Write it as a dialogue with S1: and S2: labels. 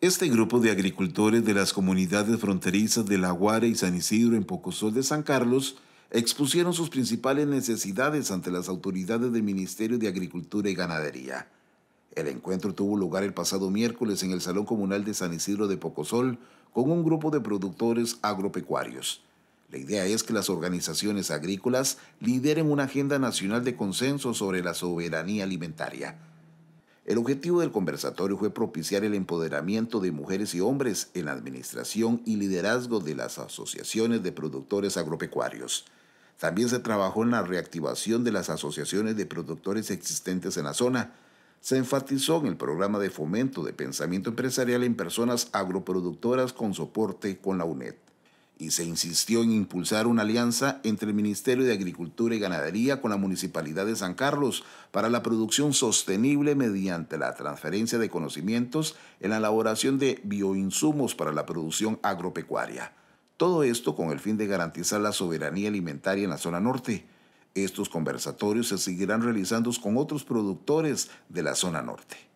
S1: Este grupo de agricultores de las comunidades fronterizas de La Guara y San Isidro en Pocosol de San Carlos expusieron sus principales necesidades ante las autoridades del Ministerio de Agricultura y Ganadería. El encuentro tuvo lugar el pasado miércoles en el Salón Comunal de San Isidro de Pocosol con un grupo de productores agropecuarios. La idea es que las organizaciones agrícolas lideren una agenda nacional de consenso sobre la soberanía alimentaria. El objetivo del conversatorio fue propiciar el empoderamiento de mujeres y hombres en la administración y liderazgo de las asociaciones de productores agropecuarios. También se trabajó en la reactivación de las asociaciones de productores existentes en la zona. Se enfatizó en el programa de fomento de pensamiento empresarial en personas agroproductoras con soporte con la UNED y se insistió en impulsar una alianza entre el Ministerio de Agricultura y Ganadería con la Municipalidad de San Carlos para la producción sostenible mediante la transferencia de conocimientos en la elaboración de bioinsumos para la producción agropecuaria. Todo esto con el fin de garantizar la soberanía alimentaria en la zona norte. Estos conversatorios se seguirán realizando con otros productores de la zona norte.